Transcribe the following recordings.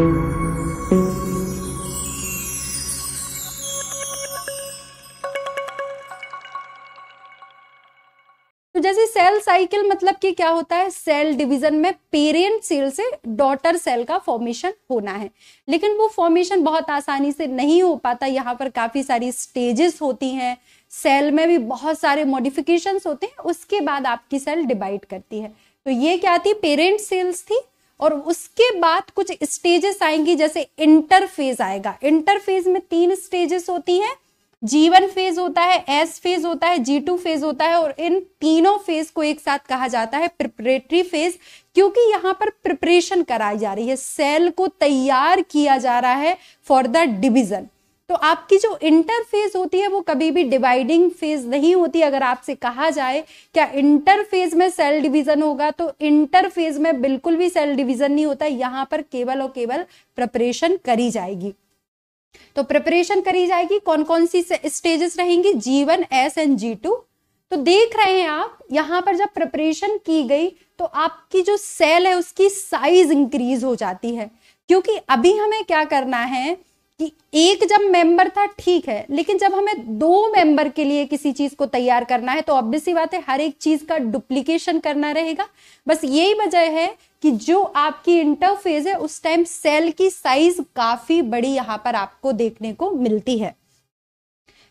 तो जैसे cell cycle मतलब कि क्या होता है सेल डिवीजन में पेरेंट सेल से डॉटर सेल का फॉर्मेशन होना है लेकिन वो फॉर्मेशन बहुत आसानी से नहीं हो पाता यहाँ पर काफी सारी स्टेजेस होती हैं सेल में भी बहुत सारे मॉडिफिकेशंस होते हैं उसके बाद आपकी सेल डिवाइड करती है तो ये क्या थी पेरेंट सेल्स थी और उसके बाद कुछ स्टेजेस आएंगी जैसे इंटरफेज आएगा इंटरफेज में तीन स्टेजेस होती हैं जीवन फेज होता है एस फेज होता है जी टू फेज होता है और इन तीनों फेज को एक साथ कहा जाता है प्रिपरेटरी फेज क्योंकि यहां पर प्रिपरेशन कराई जा रही है सेल को तैयार किया जा रहा है फॉर द डिविजन तो आपकी जो इंटरफेज होती है वो कभी भी डिवाइडिंग फेज नहीं होती अगर आपसे कहा जाए क्या इंटरफेज में सेल डिवीजन होगा तो इंटरफेज में बिल्कुल भी सेल डिवीजन नहीं होता यहां पर केवल और केवल प्रिपरेशन करी जाएगी तो प्रिपरेशन करी जाएगी कौन कौन सी स्टेजेस रहेंगी G one S and G two तो देख रहे हैं आप यहां पर जब प्रिपरेशन की गई तो आपकी जो सेल है उसकी साइज इंक्रीज हो जाती है क्योंकि अभी हमें क्या करना है कि एक जब मेंबर था ठीक है लेकिन जब हमें दो मेंबर के लिए किसी चीज को तैयार करना है तो ऑब्वियस सी बात है हर एक चीज का डुप्लीकेशन करना रहेगा बस यही वजह है कि जो आपकी इंटरफेस है उस टाइम सेल की साइज काफी बड़ी यहां पर आपको देखने को मिलती है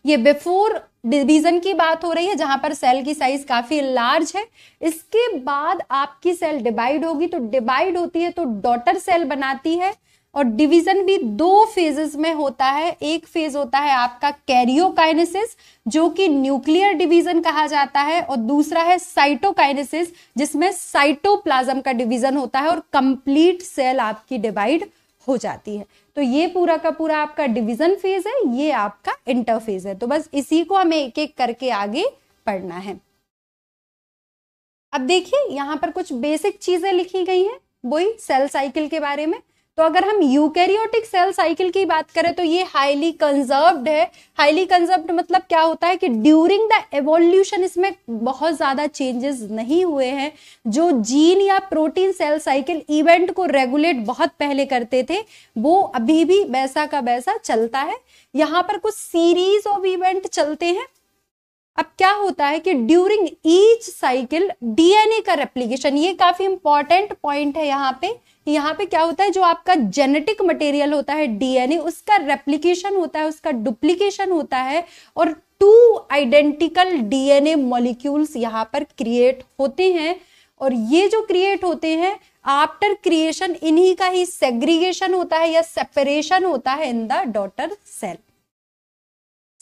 ये बिफोर डिवीजन की बात हो रही है जहां पर सेल की साइज काफी लार्ज है इसके बाद आपकी सेल डिवाइड होगी तो डिवाइड होती है तो डॉटर सेल बनाती है और डिवीजन भी दो फेजेस में होता है एक फेज होता है आपका कैरियोकाइनेसिस जो कि न्यूक्लियर डिवीजन कहा जाता है और दूसरा है साइटोकाइनेसिस जिसमें साइटोप्लाज्म का डिवीजन होता है और कंप्लीट सेल आपकी डिवाइड हो जाती है तो ये पूरा का पूरा आपका डिवीजन फेज है ये आपका इंटरफेज है तो बस इसी को हमें एक एक करके आगे पढ़ना है अब देखिए यहां पर कुछ बेसिक चीजें लिखी गई हैं वही सेल साइकिल के बारे में तो अगर हम यूकैरियोटिक सेल साइकिल की बात करें तो ये हाईली कंजर्व्ड है हाईली कंजर्व्ड मतलब क्या होता है कि ड्यूरिंग द एवोल्यूशन इसमें बहुत ज़्यादा चेंजेस नहीं हुए हैं जो जीन या प्रोटीन सेल साइकिल इवेंट को रेगुलेट बहुत पहले करते थे वो अभी भी वैसा का वैसा चलता है यहाँ पर कुछ सीरीज ऑफ इवेंट चलते हैं अब क्या होता है कि ड्यूरिंग ईच साइकिल डीएनए का रेप्लीकेशन ये काफी इंपॉर्टेंट पॉइंट है यहाँ पे यहाँ पे क्या होता है जो आपका जेनेटिक मटेरियल होता है डीएनए उसका रेप्लीकेशन होता है उसका डुप्लीकेशन होता है और टू आइडेंटिकल डीएनए मॉलिक्यूल्स यहाँ पर क्रिएट होते हैं और ये जो क्रिएट होते हैं आफ्टर क्रिएशन इन्हीं का ही सेग्रीगेशन होता है या सेपरेशन होता है in the daughter cell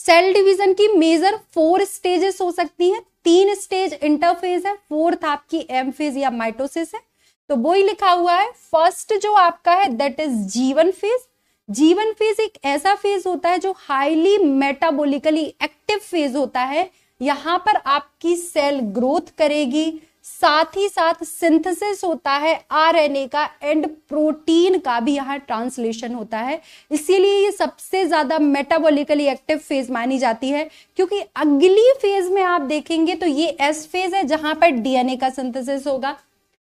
cell division की मेजर फोर स्टेजेस हो सकती हैं तीन स्टेज इंटरफेज है फोर्थ आपकी एम फेज या माइटोसिस है तो वो ही लिखा हुआ है फर्स्ट जो आपका है that is G one phase G one phase एक ऐसा फेज होता है जो हाईली मेटाबोलिकली एक्टिव फेज होता है यहां पर आपकी सेल ग्रोथ करेगी साथ ही साथ सिंथेसिस होता है आरएनए का एंड प्रोटीन का भी यहाँ ट्रांसलेशन होता है इसीलिए ये सबसे ज्यादा मेटाबॉलिकली एक्टिव फेज मानी जाती है क्योंकि अगली फेज में आप देखेंगे तो ये एस फेज है जहां पर डीएनए का सिंथेसिस होगा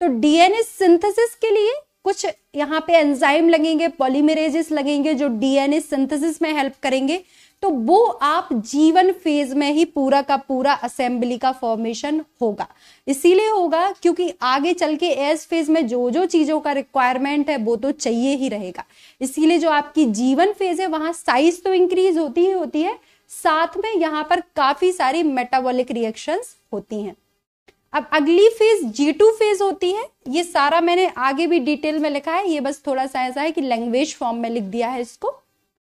तो डीएनए सिंथेसिस के लिए कुछ यहाँ पे एंजाइम लगेंगे पॉलीमेरेजिस लगेंगे जो डीएनए सिंथेसिस में हेल्प करेंगे तो वो आप जीवन फेज में ही पूरा का पूरा असेंबली का फॉर्मेशन होगा इसीलिए होगा क्योंकि आगे चल के एस फेज में जो जो चीजों का रिक्वायरमेंट है वो तो चाहिए ही रहेगा इसीलिए जो आपकी जीवन फेज है वहां साइज तो इंक्रीज होती ही होती है साथ में यहां पर काफी सारी मेटाबॉलिक रिएक्शंस होती हैं अब अगली फेज जी टू फेज होती है ये सारा मैंने आगे भी डिटेल में लिखा है ये बस थोड़ा सा ऐसा है कि लैंग्वेज फॉर्म में लिख दिया है इसको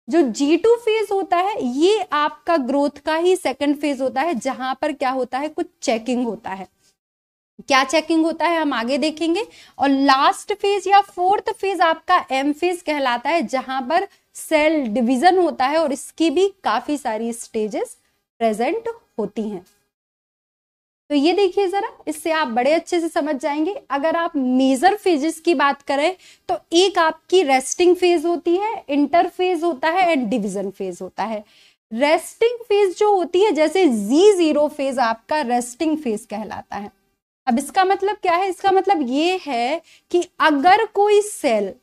जो जी टू फेज होता है ये आपका ग्रोथ का ही सेकंड फेज होता है जहां पर क्या होता है कुछ चेकिंग होता है क्या चेकिंग होता है हम आगे देखेंगे और लास्ट फेज या फोर्थ फेज आपका एम फेज कहलाता है जहां पर सेल डिवीजन होता है और इसकी भी काफी सारी स्टेजेस प्रेजेंट होती हैं तो ये देखिए जरा इससे आप बड़े अच्छे से समझ जाएंगे अगर आप मेजर फेजेस की बात करें तो एक आपकी रेस्टिंग फेज होती है इंटर फेज होता है एंड डिविजन फेज होता है रेस्टिंग फेज जो होती है जैसे जी जीरो फेज आपका रेस्टिंग फेज कहलाता है अब इसका मतलब क्या है इसका मतलब ये है कि अगर कोई सेल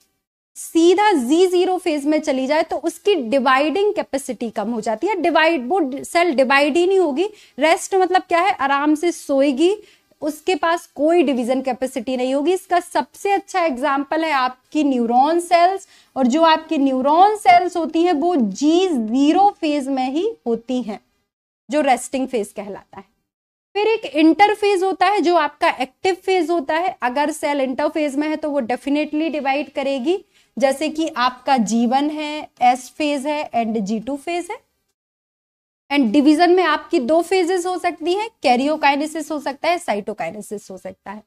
सीधा जी जीरो फेज में चली जाए तो उसकी डिवाइडिंग कैपेसिटी कम हो जाती है डिवाइड वो सेल डिवाइड ही नहीं होगी रेस्ट मतलब क्या है आराम से सोएगी उसके पास कोई डिवीजन कैपेसिटी नहीं होगी इसका सबसे अच्छा एग्जाम्पल है आपकी न्यूरॉन सेल्स और जो आपकी न्यूरॉन सेल्स होती हैं वो जी जीरो फेज में ही होती हैं जो रेस्टिंग फेज कहलाता है फिर एक इंटरफेज होता है जो आपका एक्टिव फेज होता है अगर सेल इंटरफेज में है तो वो डेफिनेटली डिवाइड करेगी जैसे कि आपका जी वन है एस फेज है एंड जी टू फेज है एंड डिवीजन में आपकी दो फेजेस हो सकती है कैरियोकाइनेसिस हो सकता है साइटोकाइनेसिस हो सकता है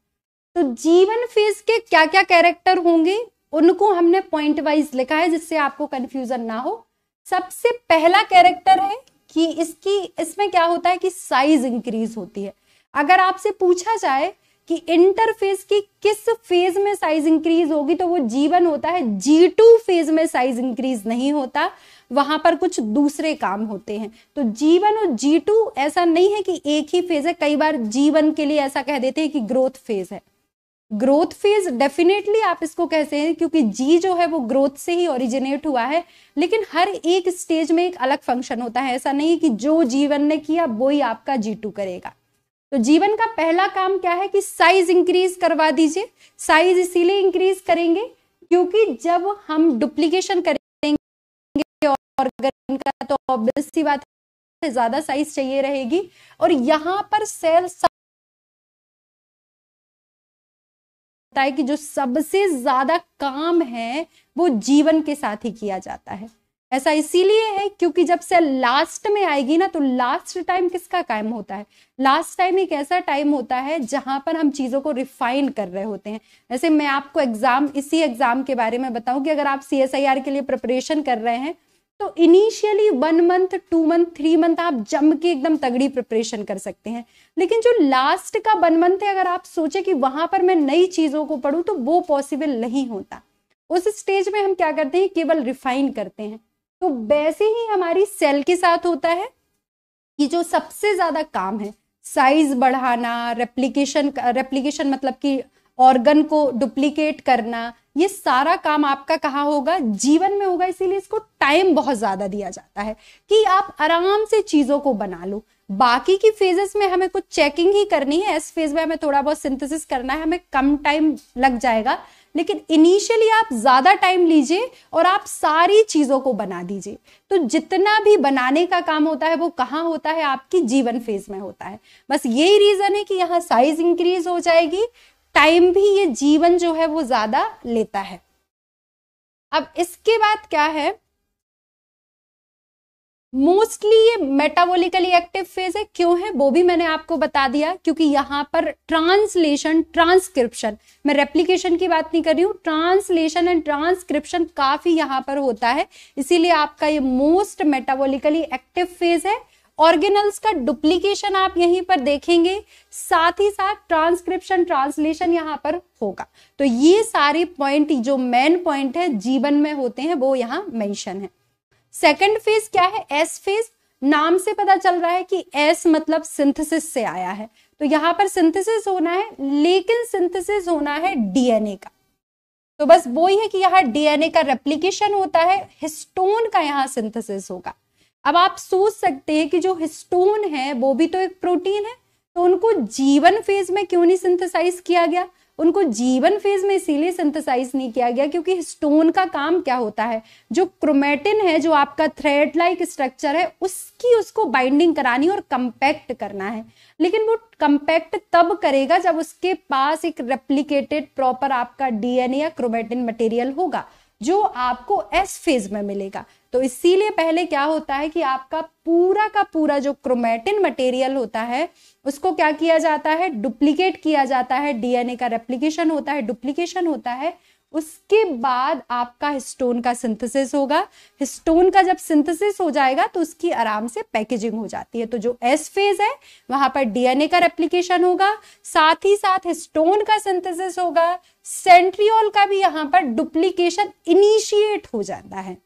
तो जीवन फेज के क्या क्या कैरेक्टर होंगे उनको हमने पॉइंट वाइज लिखा है जिससे आपको कंफ्यूजन ना हो सबसे पहला कैरेक्टर है कि इसकी इसमें क्या होता है कि साइज इंक्रीज होती है अगर आपसे पूछा जाए कि इंटरफेस की किस फेज में साइज इंक्रीज होगी तो वो जीवन होता है जी टू फेज में साइज इंक्रीज नहीं होता वहां पर कुछ दूसरे काम होते हैं तो जीवन और जी टू ऐसा नहीं है कि एक ही फेज है कई बार जीवन के लिए ऐसा कह देते हैं कि ग्रोथ फेज है ग्रोथ फेज डेफिनेटली आप इसको कहते हैं क्योंकि जी जो है वो ग्रोथ से ही ओरिजिनेट हुआ है लेकिन हर एक स्टेज में एक अलग फंक्शन होता है ऐसा नहीं कि जो जीवन ने किया वो ही आपका जी टू करेगा तो जीवन का पहला काम क्या है कि साइज इंक्रीज करवा दीजिए साइज इसीलिए इंक्रीज करेंगे क्योंकि जब हम डुप्लीकेशन करेंगे और का तो ऑब्वियस सी बात है ज्यादा साइज चाहिए रहेगी और यहां पर सेल लगता है कि जो सबसे ज्यादा काम है वो जीवन के साथ ही किया जाता है ऐसा इसीलिए है क्योंकि जब से लास्ट में आएगी ना तो लास्ट टाइम किसका काम होता है लास्ट टाइम एक ऐसा टाइम होता है जहां पर हम चीजों को रिफाइन कर रहे होते हैं जैसे मैं आपको एग्जाम इसी एग्जाम के बारे में बताऊं कि अगर आप सी के लिए प्रिपरेशन कर रहे हैं तो initially one month two month three month आप जम के एकदम तगड़ी प्रिपरेशन कर सकते हैं लेकिन जो लास्ट का वन मंथ है अगर आप सोचे कि वहां पर मैं नई चीजों को पढ़ूं तो वो पॉसिबल नहीं होता उस स्टेज में हम क्या करते हैं केवल रिफाइन करते हैं तो वैसे ही हमारी सेल के साथ होता है कि जो सबसे ज्यादा काम है साइज बढ़ाना रेप्लीकेशन रेप्लीकेशन मतलब कि ऑर्गन को डुप्लीकेट करना ये सारा काम आपका कहाँ होगा जीवन में होगा इसीलिए इसको टाइम बहुत ज्यादा दिया जाता है कि आप आराम से चीजों को बना लो बाकी की फेजेस में हमें कुछ चेकिंग ही करनी है इस फेज में हमें थोड़ा बहुत सिंथेसिस करना है हमें कम टाइम लग जाएगा लेकिन इनिशियली आप ज्यादा टाइम लीजिए और आप सारी चीजों को बना दीजिए तो जितना भी बनाने का काम होता है वो कहाँ होता है आपकी जीवन फेज में होता है बस यही रीजन है कि यहाँ साइज इंक्रीज हो जाएगी टाइम भी ये जीवन जो है वो ज्यादा लेता है अब इसके बाद क्या है मोस्टली ये मेटाबोलिकली एक्टिव फेज है क्यों है वो भी मैंने आपको बता दिया क्योंकि यहां पर ट्रांसलेशन ट्रांसक्रिप्शन मैं रेप्लीकेशन की बात नहीं कर रही हूं ट्रांसलेशन एंड ट्रांसक्रिप्शन काफी यहां पर होता है इसीलिए आपका ये मोस्ट मेटाबोलिकली एक्टिव फेज है ऑर्गेनल्स का डुप्लीकेशन आप यहीं पर देखेंगे साथ ही साथ ट्रांसक्रिप्शन ट्रांसलेशन यहां पर होगा तो ये सारे पॉइंट जो मेन पॉइंट है जीवन में होते हैं वो यहां मेंशन है सेकंड फेज क्या है एस फेज नाम से पता चल रहा है कि एस मतलब सिंथेसिस से आया है तो यहां पर सिंथेसिस होना है लेकिन सिंथेसिस होना है डीएनए का तो बस वो ही है कि यहाँ डीएनए का रेप्लीकेशन होता है हिस्टोन का यहाँ सिंथेसिस होगा अब आप सोच सकते हैं कि जो हिस्टोन है वो भी तो एक प्रोटीन है तो उनको जीवन फेज में क्यों नहीं सिंथेसाइज किया गया उनको जीवन फेज में इसीलिए सिंथेसाइज नहीं किया गया क्योंकि हिस्टोन का काम क्या होता है जो क्रोमेटिन है जो आपका थ्रेड लाइक स्ट्रक्चर है उसकी उसको बाइंडिंग करानी और कंपैक्ट करना है लेकिन वो कंपैक्ट तब करेगा जब उसके पास एक रेप्लीकेटेड प्रॉपर आपका डीएनए या क्रोमेटिन मटेरियल होगा जो आपको एस फेज में मिलेगा तो इसीलिए पहले क्या होता है कि आपका पूरा का पूरा जो क्रोमेटिन मटेरियल होता है उसको क्या किया जाता है डुप्लीकेट किया जाता है डीएनए का रेप्लीकेशन होता है डुप्लीकेशन होता है उसके बाद आपका हिस्टोन का सिंथेसिस होगा हिस्टोन का जब सिंथेसिस हो जाएगा तो उसकी आराम से पैकेजिंग हो जाती है तो जो एस फेज है वहां पर डीएनए का रेप्लीकेशन होगा साथ ही साथ हिस्टोन का सिंथेसिस होगा सेंट्रियोल का भी यहां पर डुप्लीकेशन इनिशिएट हो जाता है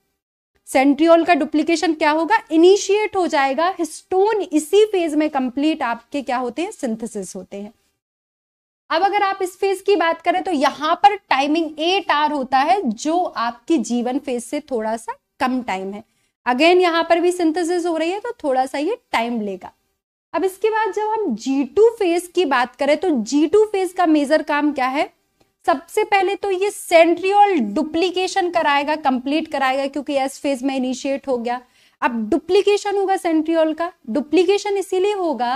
सेंट्रियोल का डुप्लीकेशन क्या होगा इनिशिएट हो जाएगा हिस्टोन इसी फेज में कंप्लीट आपके क्या होते हैं सिंथेसिस होते हैं अब अगर आप इस फेज की बात करें तो यहां पर टाइमिंग एट आर होता है जो आपकी जीवन फेज से थोड़ा सा कम टाइम है अगेन यहां पर भी सिंथेसिस हो रही है तो थोड़ा सा ये टाइम लेगा अब इसके बाद जब हम जी टू फेज की बात करें तो जी टू फेज का मेजर काम क्या है सबसे पहले तो ये सेंट्रियोल डुप्लीकेशन कराएगा कंप्लीट कराएगा क्योंकि एस फेज में इनिशिएट हो गया अब डुप्लीकेशन होगा सेंट्रियोल का डुप्लीकेशन इसीलिए होगा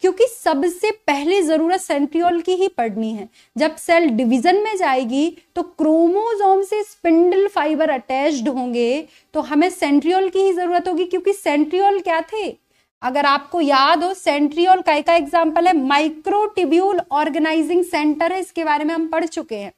क्योंकि सबसे पहले जरूरत सेंट्रियोल की ही पड़नी है जब सेल डिवीजन में जाएगी तो क्रोमोजोम से स्पिंडल फाइबर अटैच्ड होंगे तो हमें सेंट्रियोल की ही जरूरत होगी क्योंकि सेंट्रियोल क्या थे अगर आपको याद हो सेंट्रियोल काय का एग्जाम्पल है माइक्रोटिब्यूल ऑर्गेनाइजिंग सेंटर है इसके बारे में हम पढ़ चुके हैं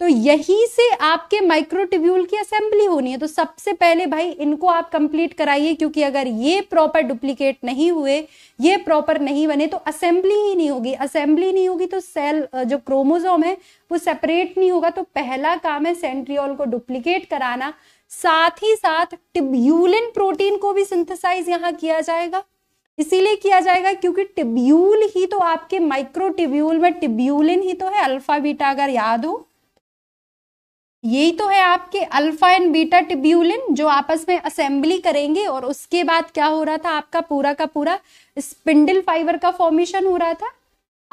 तो यही से आपके माइक्रोटिब्यूल की असेंबली होनी है तो सबसे पहले भाई इनको आप कंप्लीट कराइए क्योंकि अगर ये प्रॉपर डुप्लीकेट नहीं हुए ये प्रॉपर नहीं बने तो असेंबली ही नहीं होगी असेंबली नहीं होगी तो सेल जो क्रोमोजोम है वो सेपरेट नहीं होगा तो पहला काम है सेंट्रियोल को डुप्लीकेट कराना साथ ही साथ टिब्यूलिन प्रोटीन को भी सिंथेसाइज यहां किया जाएगा इसीलिए किया जाएगा क्योंकि टिब्यूल ही तो आपके माइक्रोटिब्यूल में टिब्यूलिन ही तो है अल्फा बीटा अगर याद हो यही तो है आपके अल्फा एंड बीटा टिब्यूलिन जो आपस में असेंबली करेंगे और उसके बाद क्या हो रहा था आपका पूरा का पूरा स्पिंडल फाइबर का फॉर्मेशन हो रहा था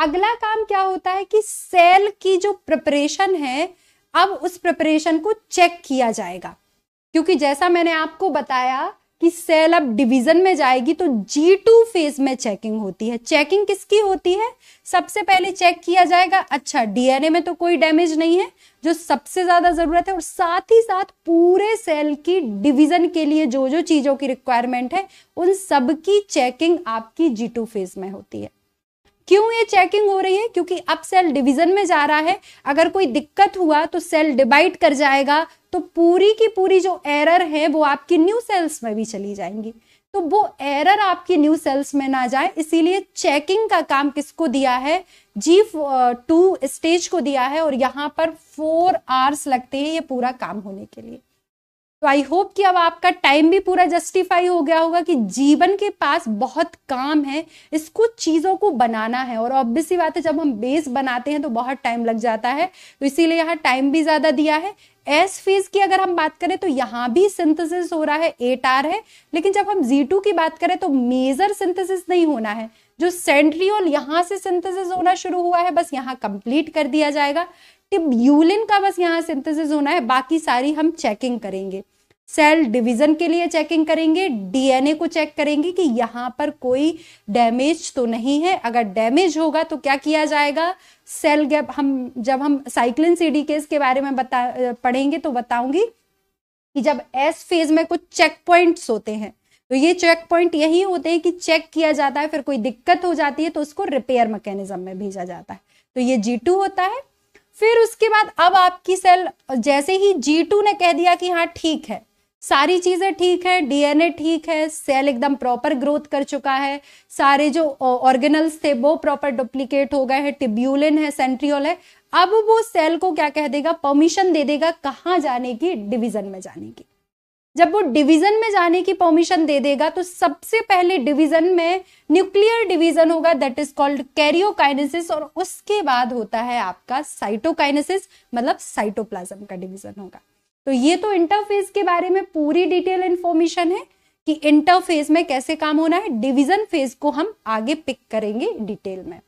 अगला काम क्या होता है कि सेल की जो प्रिपरेशन है अब उस प्रिपरेशन को चेक किया जाएगा क्योंकि जैसा मैंने आपको बताया कि सेल अब डिवीजन में जाएगी तो जी टू फेज में चेकिंग होती है चेकिंग किसकी होती है सबसे पहले चेक किया जाएगा अच्छा डीएनए में तो कोई डैमेज नहीं है जो सबसे ज्यादा जरूरत है और साथ ही साथ पूरे सेल की डिवीजन के लिए जो जो चीजों की रिक्वायरमेंट है उन सब की चेकिंग आपकी जी टू फेज में होती है क्यों ये चेकिंग हो रही है क्योंकि अब सेल डिवीजन में जा रहा है अगर कोई दिक्कत हुआ तो सेल डिवाइड कर जाएगा तो पूरी की पूरी जो एरर है वो आपकी न्यू सेल्स में भी चली जाएंगी तो वो एरर आपकी न्यू सेल्स में ना जाए इसीलिए चेकिंग का काम किसको दिया है जी टू स्टेज को दिया है और यहां पर फोर आवर्स लगते हैं ये पूरा काम होने के लिए तो आई होप कि अब आपका टाइम भी पूरा जस्टिफाई हो गया होगा कि जीवन के पास बहुत काम है इस कुछ चीज़ों को बनाना है और ऑब्वियसली बात है जब हम बेस बनाते हैं तो बहुत टाइम लग जाता है तो इसीलिए यहाँ टाइम भी ज़्यादा दिया है एस फेज की अगर हम बात करें तो यहाँ भी सिंथेसिस हो रहा है एट आर है लेकिन जब हम जी टू की बात करें तो मेजर सिंथेसिस नहीं होना है जो सेंट्रियोल यहाँ से सिंथेसिस होना शुरू हुआ है बस यहाँ कंप्लीट कर दिया जाएगा टिब्यूलिन का बस यहाँ सिंथेसिस होना है बाकी सारी हम चेकिंग करेंगे सेल डिवीजन के लिए चेकिंग करेंगे डीएनए को चेक करेंगे कि यहाँ पर कोई डैमेज तो नहीं है अगर डैमेज होगा तो क्या किया जाएगा सेल गैप हम जब हम साइक्लिन सीडी केस के बारे में बता पढ़ेंगे तो बताऊंगी कि जब एस फेज में कुछ चेक पॉइंट्स होते हैं तो ये चेक पॉइंट यही होते हैं कि चेक किया जाता है फिर कोई दिक्कत हो जाती है तो उसको रिपेयर मैकेनिज्म में भेजा जाता है तो ये जी टू होता है फिर उसके बाद अब आपकी सेल जैसे ही जी टू ने कह दिया कि हाँ ठीक है सारी चीजें ठीक है डीएनए ठीक है सेल एकदम प्रॉपर ग्रोथ कर चुका है सारे जो ऑर्गेनल्स थे वो प्रॉपर डुप्लीकेट हो गए हैं टिब्यूलिन है सेंट्रियोल है अब वो सेल को क्या कह देगा परमिशन दे देगा कहाँ जाने की डिवीजन में जाने की जब वो डिवीजन में जाने की परमिशन दे देगा तो सबसे पहले डिवीजन में न्यूक्लियर डिवीजन होगा दैट इज कॉल्ड कैरियोकाइनेसिस और उसके बाद होता है आपका साइटोकाइनेसिस मतलब साइटोप्लाज्म का डिवीजन होगा तो ये तो इंटरफेस के बारे में पूरी डिटेल इंफॉर्मेशन है कि इंटरफेस में कैसे काम होना है डिवीजन फेज को हम आगे पिक करेंगे डिटेल में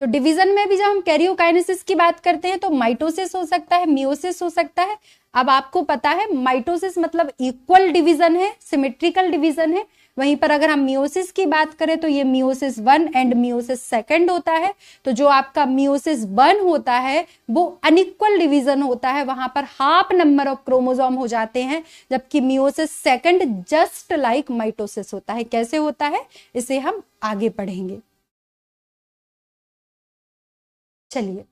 तो डिवीजन में भी जब हम कैरियोकाइनेसिस की बात करते हैं तो माइटोसिस हो सकता है मियोसिस हो सकता है अब आपको पता है माइटोसिस मतलब इक्वल डिवीजन है सिमेट्रिकल डिवीजन है वहीं पर अगर हम मियोसिस की बात करें तो ये meiosis one and meiosis second होता है तो जो आपका मियोसिस वन होता है वो अनइक्वल डिवीजन होता है वहां पर हाफ नंबर ऑफ क्रोमोजोम हो जाते हैं जबकि meiosis second just like mitosis होता है कैसे होता है इसे हम आगे पढ़ेंगे चलिए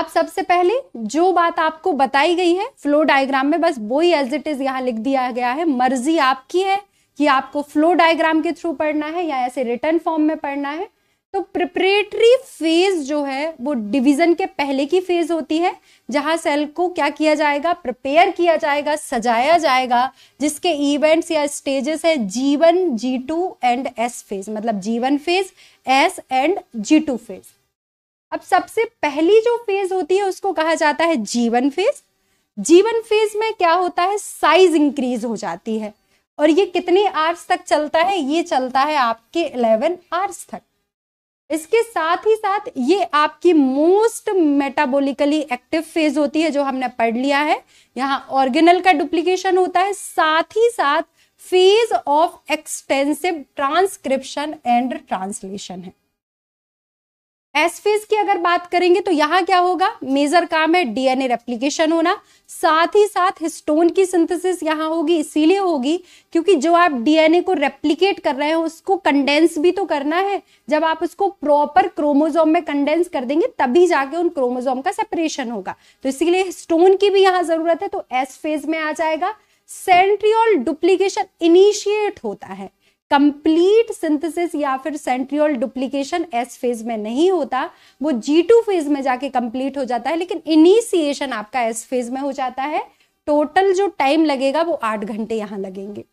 अब सबसे पहले जो बात आपको बताई गई है फ्लो डायग्राम में बस वो ही एज इट इज यहाँ लिख दिया गया है मर्जी आपकी है कि आपको फ्लो डायग्राम के थ्रू पढ़ना है या ऐसे रिटर्न फॉर्म में पढ़ना है तो प्रिपरेटरी फेज जो है वो डिवीजन के पहले की फेज होती है जहां सेल को क्या किया जाएगा प्रिपेयर किया जाएगा सजाया जाएगा जिसके इवेंट्स या स्टेजेस है G one G two and S phase मतलब G one phase S and G two phase अब सबसे पहली जो फेज होती है उसको कहा जाता है जीवन फेज जीवन फेज में क्या होता है साइज इंक्रीज हो जाती है और ये कितने आर्स तक चलता है ये चलता है आपके इलेवन आर्स तक इसके साथ ही साथ ये आपकी मोस्ट मेटाबॉलिकली एक्टिव फेज होती है जो हमने पढ़ लिया है यहाँ ऑर्गेनल का डुप्लीकेशन होता है साथ ही साथ phase of extensive transcription and translation है एस फेज की अगर बात करेंगे तो यहाँ क्या होगा मेजर काम है डीएनए रेप्लिकेशन होना साथ ही साथ हिस्टोन की सिंथेसिस यहाँ होगी इसीलिए होगी क्योंकि जो आप डीएनए को रेप्लिकेट कर रहे हो उसको कंडेंस भी तो करना है जब आप उसको प्रॉपर क्रोमोजोम में कंडेंस कर देंगे तभी जाके उन क्रोमोजोम का सेपरेशन होगा तो इसीलिए हिस्टोन की भी यहाँ जरूरत है तो एस फेज में आ जाएगा सेंट्रियोल डुप्लीकेशन इनिशिएट होता है कंप्लीट सिंथेसिस या फिर सेंट्रियोल डुप्लीकेशन एस फेज में नहीं होता वो जी टू फेज में जाके कंप्लीट हो जाता है लेकिन इनिशिएशन आपका एस फेज में हो जाता है टोटल जो टाइम लगेगा वो आठ घंटे यहां लगेंगे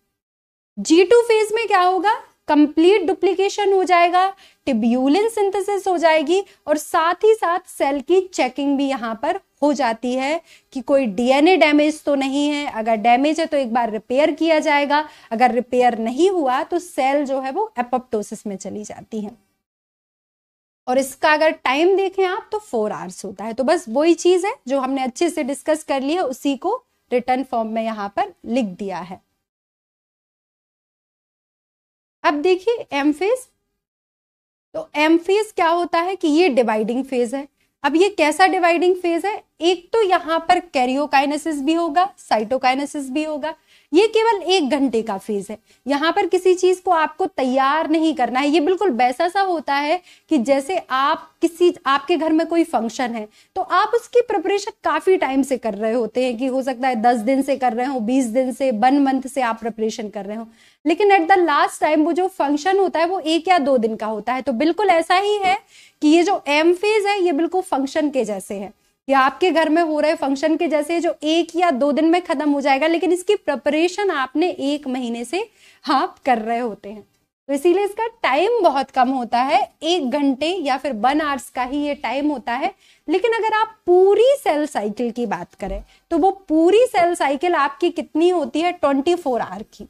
जी टू फेज में क्या होगा कंप्लीट डुप्लीकेशन हो जाएगा टिब्यूलिन सिंथेसिस हो जाएगी और साथ ही साथ सेल की चेकिंग भी यहां पर हो जाती है कि कोई डीएनए डैमेज तो नहीं है अगर डैमेज है तो एक बार रिपेयर किया जाएगा अगर रिपेयर नहीं हुआ तो सेल जो है वो एपोप्टोसिस में चली जाती है और इसका अगर टाइम देखें आप तो फोर आवर्स होता है तो बस वही चीज है जो हमने अच्छे से डिस्कस कर लिया है उसी को रिटर्न फॉर्म में यहां पर लिख दिया है अब देखिए एम फेज तो एम फेज क्या होता है कि ये डिवाइडिंग फेज है अब ये कैसा डिवाइडिंग फेज है एक तो यहां पर कैरियोकाइनेसिस भी होगा साइटोकाइनेसिस भी होगा ये केवल एक घंटे का फेज है यहाँ पर किसी चीज को आपको तैयार नहीं करना है ये बिल्कुल वैसा सा होता है कि जैसे आप किसी आपके घर में कोई फंक्शन है तो आप उसकी प्रिपरेशन काफी टाइम से कर रहे होते हैं कि हो सकता है दस दिन से कर रहे हो बीस दिन से वन मंथ से आप प्रिपरेशन कर रहे हो लेकिन एट द लास्ट टाइम वो जो फंक्शन होता है वो एक या दो दिन का होता है तो बिल्कुल ऐसा ही है कि ये जो एम फेज है ये बिल्कुल फंक्शन के जैसे है या आपके घर में हो रहे फंक्शन के जैसे जो एक या दो दिन में खत्म हो जाएगा लेकिन इसकी प्रिपरेशन आपने एक महीने से आप कर रहे होते हैं तो इसीलिए इसका टाइम बहुत कम होता है एक घंटे या फिर वन आवर्स का ही ये टाइम होता है लेकिन अगर आप पूरी सेल साइकिल की बात करें तो वो पूरी सेल साइकिल आपकी कितनी होती है ट्वेंटी फोर आवर की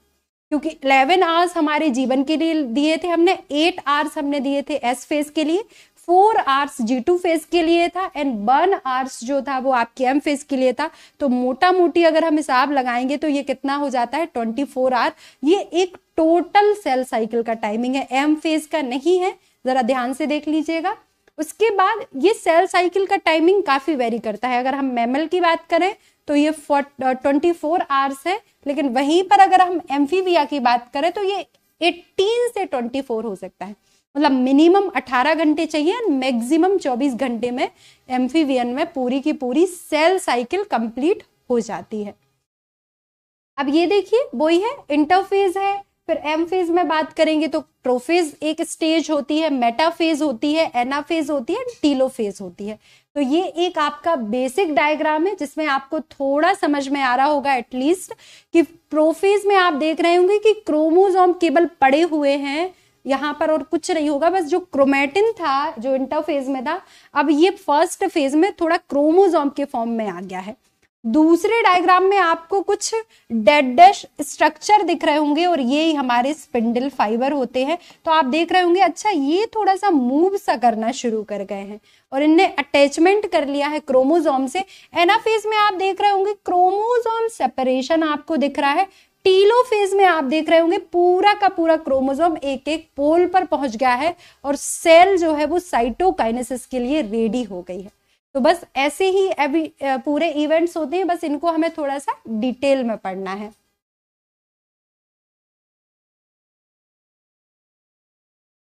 क्योंकि इलेवन आवर्स हमारे जीवन के लिए दिए थे हमने एट आवर्स हमने दिए थे एस फेज के लिए four hours G two phase के लिए था एंड वन आर्स जो था वो आपके एम फेज के लिए था तो मोटा मोटी अगर हम हिसाब लगाएंगे तो ये कितना हो जाता है ट्वेंटी फोर आर ये एक टोटल सेल साइकिल का टाइमिंग है एम फेज का नहीं है जरा ध्यान से देख लीजिएगा उसके बाद ये सेल साइकिल का टाइमिंग काफी वेरी करता है अगर हम मेमल की बात करें तो ये ट्वेंटी फोर आवर्स है लेकिन वहीं पर अगर हम एम्फीविया की बात करें तो ये एटीन से ट्वेंटी फोर हो सकता है मतलब मिनिमम 18 घंटे चाहिए एंड मैक्सिमम 24 घंटे में एम्फीवियन में पूरी की पूरी सेल साइकिल कंप्लीट हो जाती है अब ये देखिए वही है इंटरफेज है फिर एम फेज में बात करेंगे तो प्रोफेज एक स्टेज होती है मेटाफेज होती है एनाफेज होती है टीलोफेज होती है तो ये एक आपका बेसिक डायग्राम है जिसमें आपको थोड़ा समझ में आ रहा होगा एटलीस्ट कि प्रोफेज में आप देख रहे होंगे कि क्रोमोजोम केवल पड़े हुए हैं यहाँ पर और कुछ नहीं होगा बस जो क्रोमेटिन था जो इंटरफेज में था अब ये फर्स्ट फेज में थोड़ा क्रोमोजोम के फॉर्म में आ गया है दूसरे डायग्राम में आपको कुछ डेड डैश स्ट्रक्चर दिख रहे होंगे और ये हमारे स्पिंडल फाइबर होते हैं तो आप देख रहे होंगे अच्छा ये थोड़ा सा मूव सा करना शुरू कर गए हैं और इनने अटैचमेंट कर लिया है क्रोमोजोम से एनाफेज में आप देख रहे होंगे क्रोमोजोम सेपरेशन आपको दिख रहा है टीलो फेज में आप देख रहे होंगे पूरा का पूरा क्रोमोजोम एक एक पोल पर पहुंच गया है और सेल जो है वो साइटोकाइनेसिस के लिए रेडी हो गई है तो बस ऐसे ही अभी पूरे इवेंट्स होते हैं बस इनको हमें थोड़ा सा डिटेल में पढ़ना है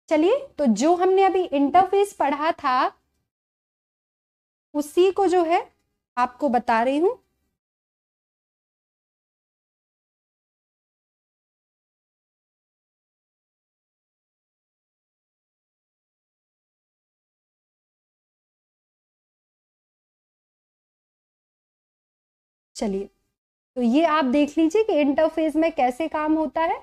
चलिए तो जो हमने अभी इंटरफेस पढ़ा था उसी को जो है आपको बता रही हूं चलिए तो ये आप देख लीजिए कि इंटरफेस में कैसे काम होता है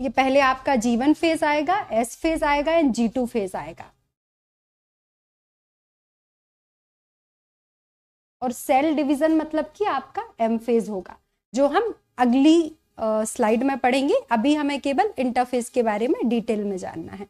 ये पहले आपका जी वन फेज आएगा एस फेज आएगा एंड जी टू फेज आएगा और सेल डिवीजन मतलब कि आपका एम फेज होगा जो हम अगली स्लाइड में पढ़ेंगे अभी हमें केवल इंटरफेस के बारे में डिटेल में जानना है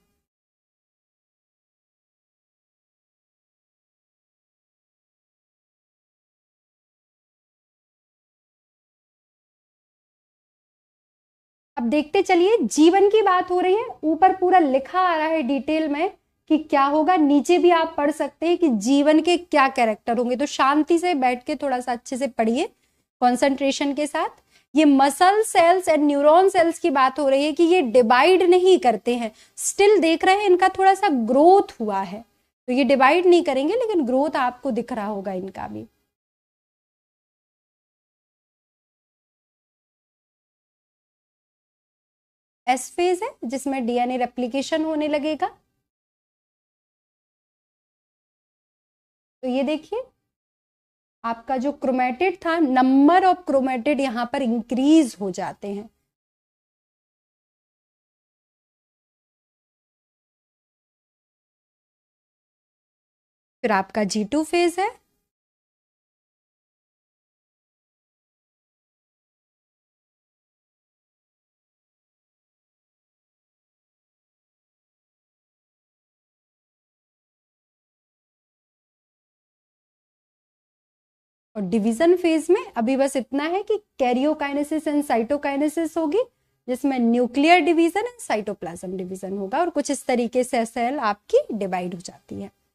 देखते चलिए जीवन की बात हो रही है ऊपर पूरा लिखा आ रहा है डिटेल में कि क्या होगा नीचे भी आप पढ़ सकते हैं कि जीवन के क्या कैरेक्टर होंगे तो शांति से बैठ के थोड़ा सा अच्छे से पढ़िए कंसंट्रेशन के साथ ये muscle cells and neuron cells की बात हो रही है कि ये डिवाइड नहीं करते हैं स्टिल देख रहे हैं इनका थोड़ा सा ग्रोथ हुआ है तो ये डिवाइड नहीं करेंगे लेकिन ग्रोथ आपको दिख रहा होगा इनका भी एस फेज है जिसमें डीएनए रेप्लिकेशन होने लगेगा तो ये देखिए आपका जो क्रोमेटेड था नंबर ऑफ क्रोमेटेड यहां पर इंक्रीज हो जाते हैं फिर आपका जी टू फेज है और डिवीजन फेज में अभी बस इतना है कि कैरियोकाइनेसिस एंड साइटोकाइनेसिस होगी जिसमें nuclear division and cytoplasm division होगा और कुछ इस तरीके से सेल आपकी डिवाइड हो जाती है